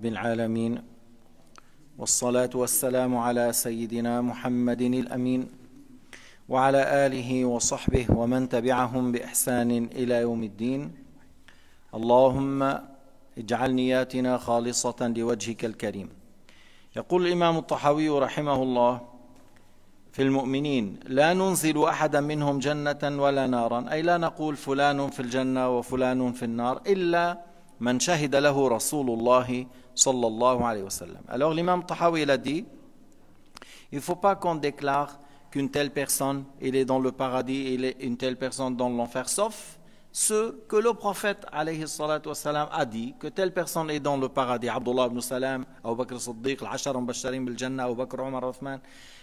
رب العالمين والصلاة والسلام على سيدنا محمد الأمين وعلى آله وصحبه ومن تبعهم بإحسان إلى يوم الدين اللهم اجعل نياتنا خالصة لوجهك الكريم يقول الإمام الطحاوي رحمه الله في المؤمنين لا ننزل أحدا منهم جنة ولا نارا أي لا نقول فلان في الجنة وفلان في النار إلا من شهد له رسول الله صلى الله عليه وسلم Alors l'imam Tahawi il a dit, il ne faut pas qu'on déclare qu'une telle personne, il est dans le paradis il est une telle personne dans l'enfer, sauf ce que le prophète alayhi wasallam, a dit, que telle personne est dans le paradis. Abdullah ibn Salam, Abu Bakr Siddiq, al-Ashar al bil janna Abu Bakr Omar Othman,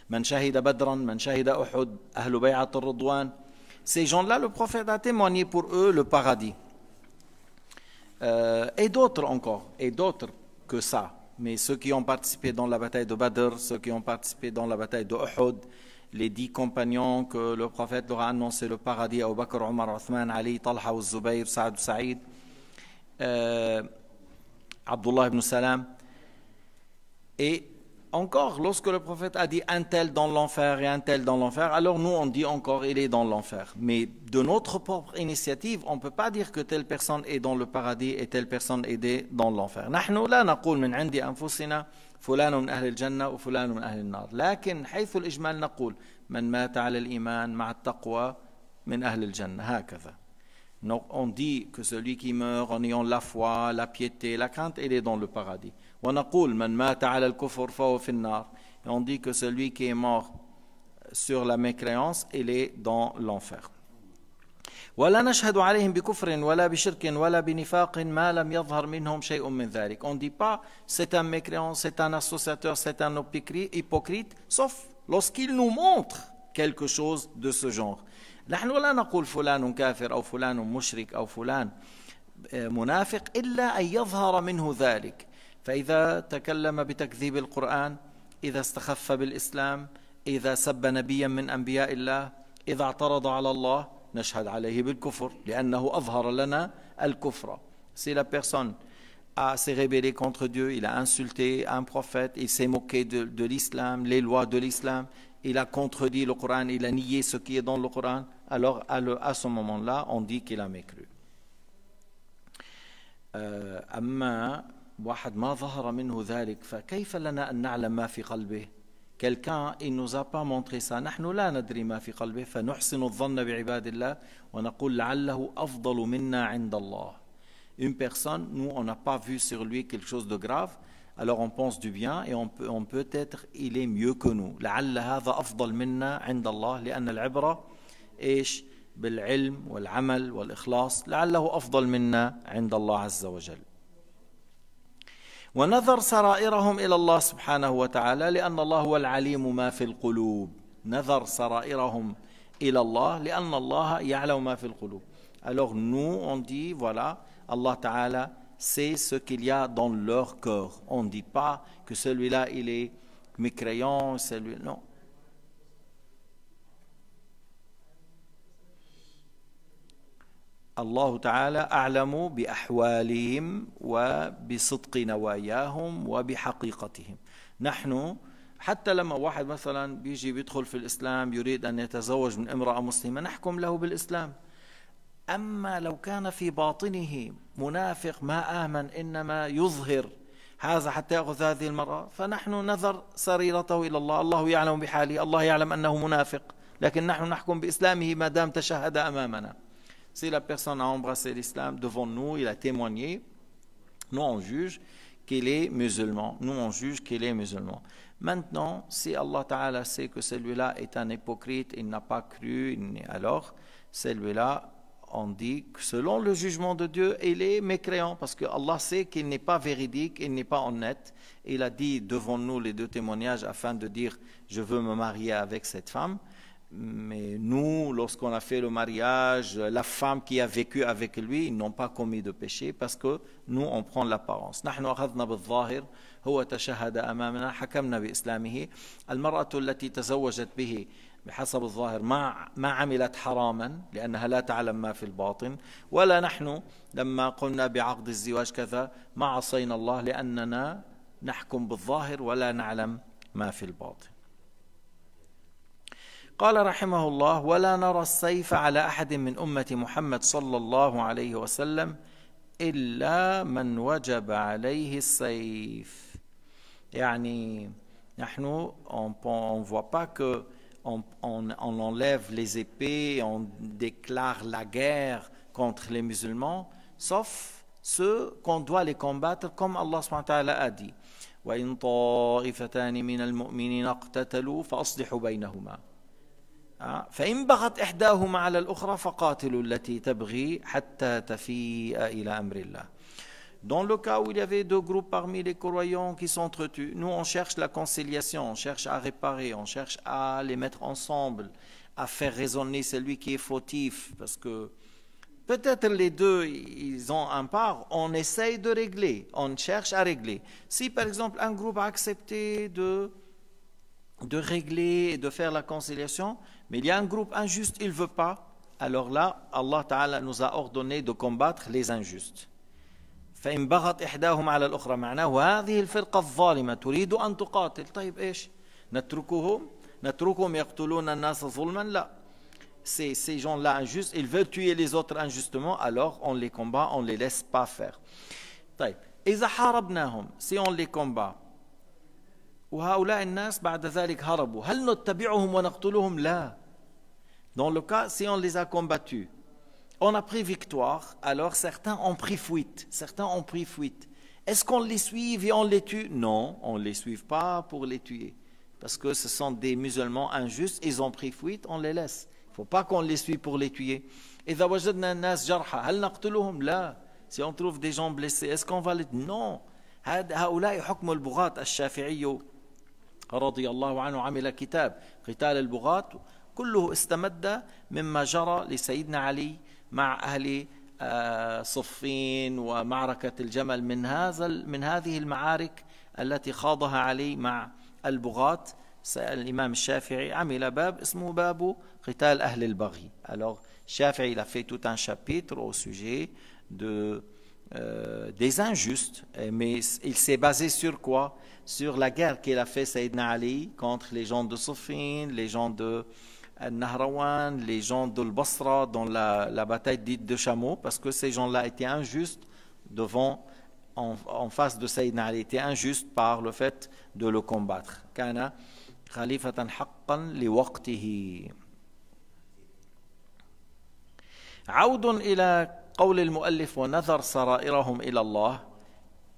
Man Shahida Badran, Man Shahida Uhud, Ahlu Bay'at al-Ridwan. Ces gens-là, le prophète a témoigné pour eux le paradis. Euh, et d'autres encore, et d'autres que ça. Mais ceux qui ont participé dans la bataille de Badr, ceux qui ont participé dans la bataille de Uhud, les dix compagnons que le prophète leur a annoncé le paradis, Abu Bakr, Omar, Othman, Ali, Talha, Zubayr, Saad, Saïd, euh, Abdullah ibn Salam. Et encore, lorsque le prophète a dit un tel dans l'enfer et un tel dans l'enfer, alors nous on dit encore il est dans l'enfer. Mais de notre propre initiative, on ne peut pas dire que telle personne est dans le paradis et telle personne est dans l'enfer. on dit que celui qui meurt en ayant la foi, la piété, la crainte, il est dans le paradis. ونقول من مات على الكفر فهو في النار et on dit que celui qui est mort sur la mécréance il est dans l'enfer ولا نشهد عليهم بكفر ولا بشرك ولا بنفاق ما لم يظهر منهم شيء من ذلك on dit pas c'est un mécréant c'est un associateur c'est un hypocrite sauf lorsqu'il nous montre quelque chose de ce genre نحن لا نقول فلان كافر او فلان مشرك او فلان منافق الا ان يظهر منه ذلك فإذا تكلم بتكذيب القرآن إذا استخف بالإسلام إذا سب نبيا من أنبياء الله إذا اعترض على الله نشهد عليه بالكفر لأنه أظهر لنا الكفر Si la personne a s'est rébellée contre Dieu, il a insulté un prophète, il s'est moqué de, de l'islam, les lois de l'islam, il a contredit le Coran, il a nié ce qui est dans le Coran, alors à, le, à ce moment-là, on dit qu'il a mécru. Euh, أما واحد ما ظهر منه ذلك فكيف لنا أن نعلم ما في قلبه quelqu'un il nous a pas montré ça نحن لا ندري ما في قلبه فنحسن الظن بعباد الله ونقول لعله أفضل منا عند الله une personne nous on n'a pas vu sur lui quelque chose de grave alors on pense du bien et on peut, on peut être il est mieux que nous لعل هذا أفضل منا عند الله لأن العبرة إيش بالعلم والعمل والإخلاص لعله أفضل منا عند الله عز وجل ونذر سرائرهم الى الله سبحانه وتعالى لان الله هو العليم ما في القلوب نذر سرائرهم الى الله لان الله يعلم ما في القلوب alors nous on dit voilà Allah Ta'ala sait ce qu'il y a dans leur cœur on dit pas que celui-là il est mécréant celui non الله تعالى أعلم بأحوالهم وبصدق نواياهم وبحقيقتهم نحن حتى لما واحد مثلا بيجي بيدخل في الإسلام يريد أن يتزوج من امرأة مسلمة نحكم له بالإسلام أما لو كان في باطنه منافق ما آمن إنما يظهر هذا حتى يأخذ هذه المرأة فنحن نذر سريرته إلى الله الله يعلم بحاله الله يعلم أنه منافق لكن نحن نحكم بإسلامه ما دام تشهد أمامنا Si la personne a embrassé l'islam devant nous, il a témoigné, nous on juge qu'il est musulman. Nous on juge qu'il est musulman. Maintenant, si Allah Ta'ala sait que celui-là est un hypocrite, il n'a pas cru, alors celui-là, on dit que selon le jugement de Dieu, il est mécréant parce que Allah sait qu'il n'est pas véridique, il n'est pas honnête. Il a dit devant nous les deux témoignages afin de dire je veux me marier avec cette femme. Mais nous, lorsqu'on a fait le mariage, la femme qui a vécu avec lui, ils n'ont pas commis de péché parce que nous, on prend l'apparence. نحن هو تشهد أمامنا حكمنا بإسلامه المرأة التي تزوجت به بحسب الظاهر ما ما عملت حراما لأنها لا تعلم ما في الباطن ولا نحن لما قمنا بعقد الزواج كذا ما عصينا الله لأننا نحكم بالظاهر ولا نعلم ما في الباطن قال رحمه الله ولا نرى السيف على أحد من أمة محمد صلى الله عليه وسلم إلا من وجب عليه السيف يعني نحن on ne voit pas que on, on, on enlève les épées, on déclare la guerre contre les musulmans, sauf ceux qu'on doit les combattre comme Allah subhanahu wa ta'ala a dit. وإن طائفتان من المؤمنين اقتتلوا فأصلحوا بينهما Dans le cas où il y avait deux groupes parmi les croyants qui s'entretuent, nous on cherche la conciliation, on cherche à réparer, on cherche à les mettre ensemble, à faire raisonner celui qui est fautif, parce que peut-être les deux, ils ont un part, on essaye de régler, on cherche à régler. Si par exemple un groupe a accepté de, de régler et de faire la conciliation, mais il y a un groupe injuste, il ne veut pas. Alors là, Allah Ta'ala nous a ordonné de combattre les injustes. فإن بغت إحداهم على الأخرى معناه هذه الفرقة الظالمة تريد أن تقاتل طيب إيش نتركهم نتركهم يقتلون الناس ظلما لا ces, ces gens-là injustes, ils veulent tuer les autres injustement, alors on les combat, on ne les laisse pas faire. طيب. إذا حاربناهم, si on les combat, dans le cas si on les a combattus on a pris victoire alors certains ont pris fuite certains ont pris fuite est-ce qu'on les suit et on les tue non on ne les suit pas pour les tuer parce que ce sont des musulmans injustes ils ont pris fuite on les laisse il faut pas qu'on les suive pour les tuer Et si on trouve des gens blessés est-ce qu'on va les non رضي الله عنه عمل كتاب قتال البغاة كله استمد مما جرى لسيدنا علي مع أهل آه، صفين ومعركة الجمل من هذا من هذه المعارك التي خاضها علي مع البغاة الإمام الشافعي عمل باب اسمه باب قتال أهل البغي alors Shafi'i il a fait tout un chapitre au sujet de Euh, des injustes, euh, mais il s'est basé sur quoi Sur la guerre qu'il a fait Sayyidina Ali contre les gens de Sophine, les gens de euh, Nahrawan, les gens de Basra dans la, bataille dite de Chameau parce que ces gens-là étaient injustes devant, en, face de Sayyidina Ali, étaient injustes par le fait de le combattre. Kana haqqan قول المؤلف ونذر سرائرهم إلى الله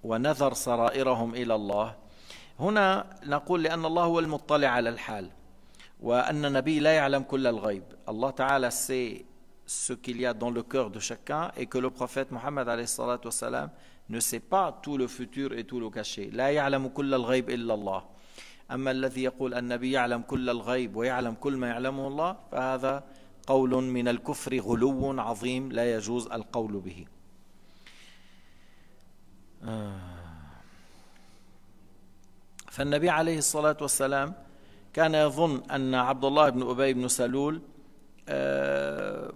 ونذر سرائرهم إلى الله هنا نقول لأن الله هو المطلع على الحال وأن النبي لا يعلم كل الغيب الله تعالى سي ce qu'il y a dans le cœur de chacun et que le prophète Mohammed ne sait pas tout le futur et tout le caché La kulla al-ghayb لا يعلم كل الغيب إلا an-nabi ya'lam kulla al-ghayb wa ya'lam ويعلم ma ya'lamu Allah, fa فهذا قول من الكفر غلو عظيم لا يجوز القول به آه. فالنبي عليه الصلاة والسلام كان يظن أن عبد الله بن أبي بن سلول آه،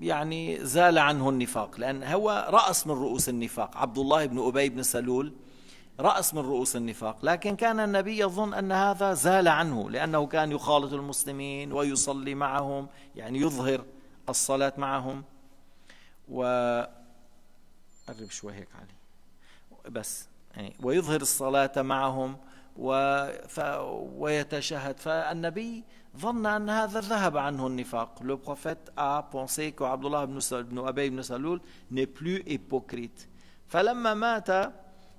يعني زال عنه النفاق لأن هو رأس من رؤوس النفاق عبد الله بن أبي بن سلول رأس من رؤوس النفاق لكن كان النبي يظن أن هذا زال عنه لأنه كان يخالط المسلمين ويصلي معهم يعني يظهر الصلاة معهم و قرب شوي هيك علي بس يعني ويظهر الصلاة معهم و... ف... ويتشهد فالنبي ظن أن هذا ذهب عنه النفاق لو بروفيت ا a عبد الله بن بن أبي بن سلول ني بلو إيبوكريت فلما مات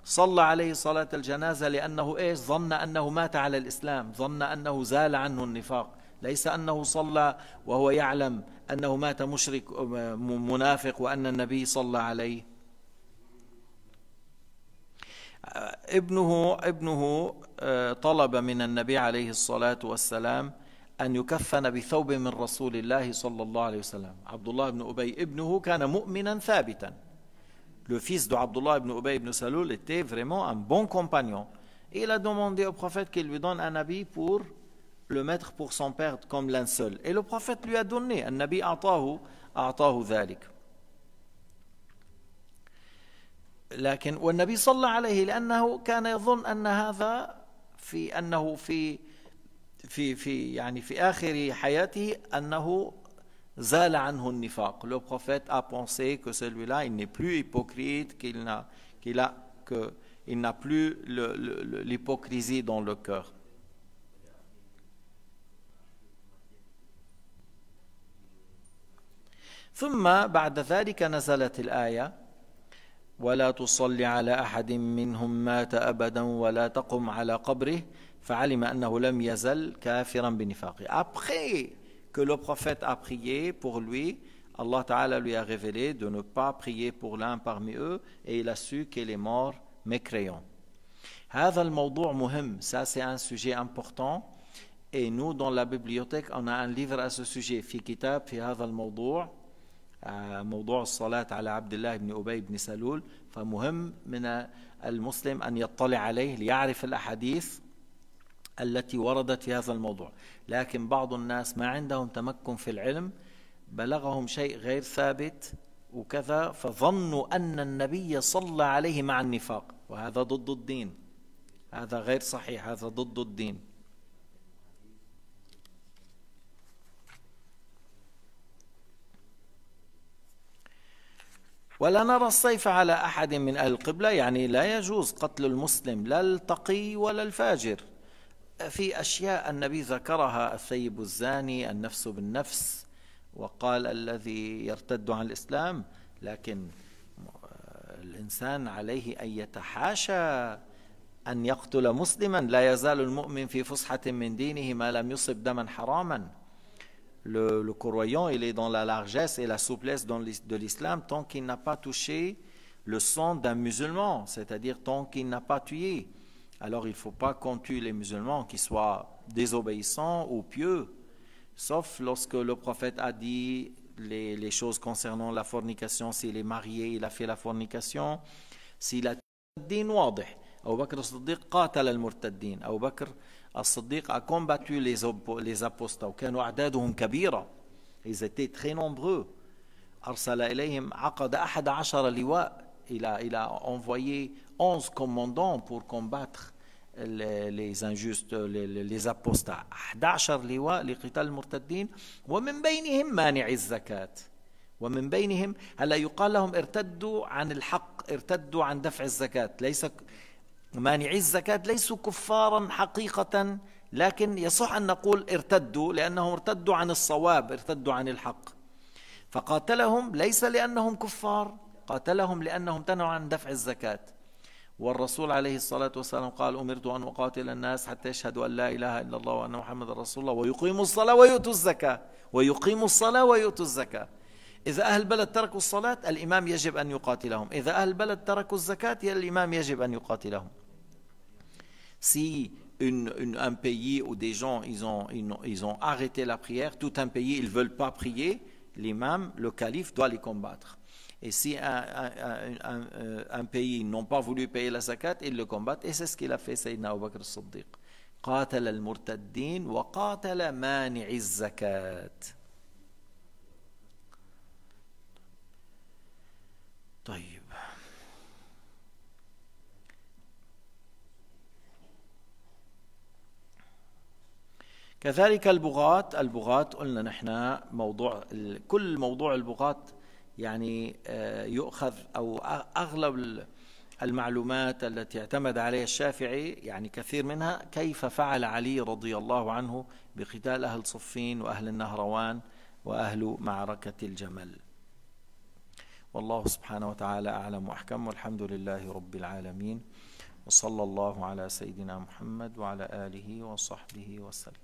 صلى عليه صلاة الجنازة لأنه إيش ظن أنه مات على الإسلام ظن أنه زال عنه النفاق ليس أنه صلى وهو يعلم أنه مات مشرك آه، منافق وأن النبي صلى عليه آه، ابنه ابنه آه، طلب من النبي عليه الصلاة والسلام أن يكفن بثوب من رسول الله صلى الله عليه وسلم عبد الله بن أبي ابنه كان مؤمنا ثابتا le fils d'Abdullah ibn Ubay ibn Salul était vraiment un bon compagnon. Et il a demandé au prophète qu'il lui donne un habit pour le mettre pour son père comme seul. Et le prophète lui a donné. Un habit a'tahu, a'tahu dhalik. Le prophète a pensé que celui-là, il n'est plus hypocrite, qu'il n'a qu n'a plus l'hypocrisie dans le cœur. ثم بعد ذلك نزلت الآية ولا تصل على أحد منهم مات أبدا ولا تقم على قبره فعلم أنه لم يزل كافرا بنفاقه Après que le prophète a prié pour lui. Allah Ta'ala lui a révélé de ne pas prier pour l'un parmi eux et il a su qu'il est mort mécréant. Ça, c'est un sujet important. Et nous, dans la bibliothèque, on a un livre à ce sujet. fikita kitab, fi hadha al-mawdou', euh, mawdou' salat ala Abdullah ibn Ubay ibn Salul. Fa muhim min al-muslim an yattali alayh li al-ahadith التي وردت في هذا الموضوع لكن بعض الناس ما عندهم تمكن في العلم بلغهم شيء غير ثابت وكذا فظنوا أن النبي صلى عليه مع النفاق وهذا ضد الدين هذا غير صحيح هذا ضد الدين ولا نرى السيف على أحد من أهل القبلة يعني لا يجوز قتل المسلم لا التقي ولا الفاجر في أشياء النبي ذكرها الثيب الزاني النفس بالنفس وقال الذي يرتد عن الإسلام لكن آه، الإنسان عليه أن يتحاشى أن يقتل مسلما لا يزال المؤمن في فسحة من دينه ما لم يصب دما حراما Le, le croyant, il est dans la largesse et la souplesse dans de l'islam tant qu'il n'a pas touché le sang d'un musulman, c'est-à-dire tant qu'il n'a pas tué. alors il ne faut pas qu'on tue les musulmans qui soient désobéissants ou pieux, sauf lorsque le prophète a dit les, choses concernant la fornication, s'il est marié, il a fait la fornication, s'il a a combattu les, les apostats ils étaient très nombreux il a envoyé 11 commandants pour combattre les, les injustes les, les apostats 11 لواء لقتال المرتدين ومن بينهم مانع الزكاة ومن بينهم هلا يقال لهم ارتدوا عن الحق ارتدوا عن دفع الزكاة ليس مانعي الزكاة ليسوا كفارا حقيقة لكن يصح أن نقول ارتدوا لأنهم ارتدوا عن الصواب ارتدوا عن الحق فقاتلهم ليس لأنهم كفار قاتلهم لأنهم تنوا عن دفع الزكاة والرسول عليه الصلاة والسلام قال أمرت أن أقاتل الناس حتى يشهدوا أن لا إله إلا الله وأن محمد رسول الله ويقيموا الصلاة ويؤتوا الزكاة ويقيموا الصلاة ويؤتوا الزكاة إذا أهل البلد تركوا الصلاة الإمام يجب أن يقاتلهم إذا أهل البلد تركوا الزكاة الإمام يجب أن يقاتلهم سي une, une, un pays où des gens ils ont, ils, ils ont arrêté la prière, tout un pays ils ne veulent pas prier, l'imam, le calife doit les combattre. Et si un, un, un, un pays n'a pas voulu payer la zakat, ils le combattent. Et c'est ce qu'il a fait Sayyidina Abu Bakr al-Siddiq. قاتل المرتدين وقاتل مانع الزكاة طيب كذلك البغاة البغاة قلنا نحن موضوع كل موضوع البغاة يعني آه، يؤخذ أو أغلب المعلومات التي اعتمد عليها الشافعي يعني كثير منها كيف فعل علي رضي الله عنه بقتال أهل صفين وأهل النهروان وأهل معركة الجمل والله سبحانه وتعالى أعلم وأحكم والحمد لله رب العالمين وصلى الله على سيدنا محمد وعلى آله وصحبه وسلم